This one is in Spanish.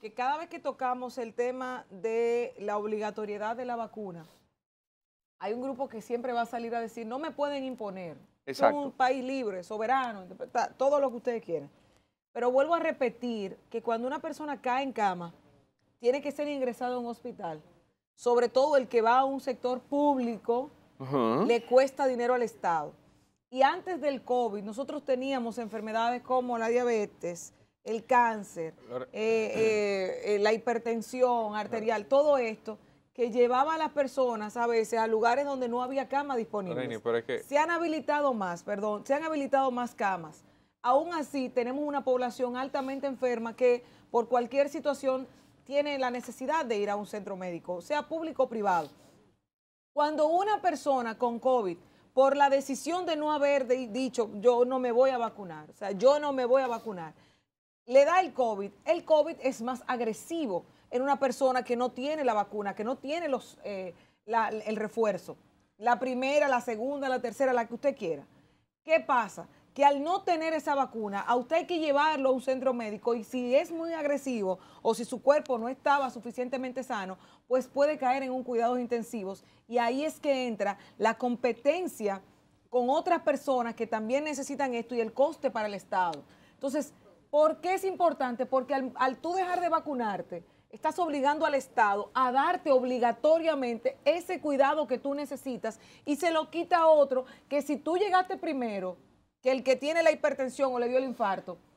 que cada vez que tocamos el tema de la obligatoriedad de la vacuna, hay un grupo que siempre va a salir a decir, no me pueden imponer. Es Somos un país libre, soberano, todo lo que ustedes quieran. Pero vuelvo a repetir que cuando una persona cae en cama, tiene que ser ingresado a un hospital. Sobre todo el que va a un sector público, le cuesta dinero al Estado. Y antes del COVID, nosotros teníamos enfermedades como la diabetes, el cáncer, eh, eh, eh, la hipertensión arterial, todo esto que llevaba a las personas a veces a lugares donde no había cama disponible. Se han habilitado más, perdón, se han habilitado más camas. Aún así, tenemos una población altamente enferma que por cualquier situación tiene la necesidad de ir a un centro médico, sea público o privado. Cuando una persona con COVID, por la decisión de no haber dicho yo no me voy a vacunar, o sea, yo no me voy a vacunar, le da el COVID, el COVID es más agresivo en una persona que no tiene la vacuna, que no tiene eh, el refuerzo. La primera, la segunda, la tercera, la que usted quiera. ¿Qué pasa? Que al no tener esa vacuna, a usted hay que llevarlo a un centro médico y si es muy agresivo o si su cuerpo no estaba suficientemente sano, pues puede caer en un cuidados intensivos y ahí es que entra la competencia con otras personas que también necesitan esto y el coste para el Estado. Entonces, ¿Por qué es importante? Porque al, al tú dejar de vacunarte, estás obligando al Estado a darte obligatoriamente ese cuidado que tú necesitas y se lo quita a otro que si tú llegaste primero que el que tiene la hipertensión o le dio el infarto,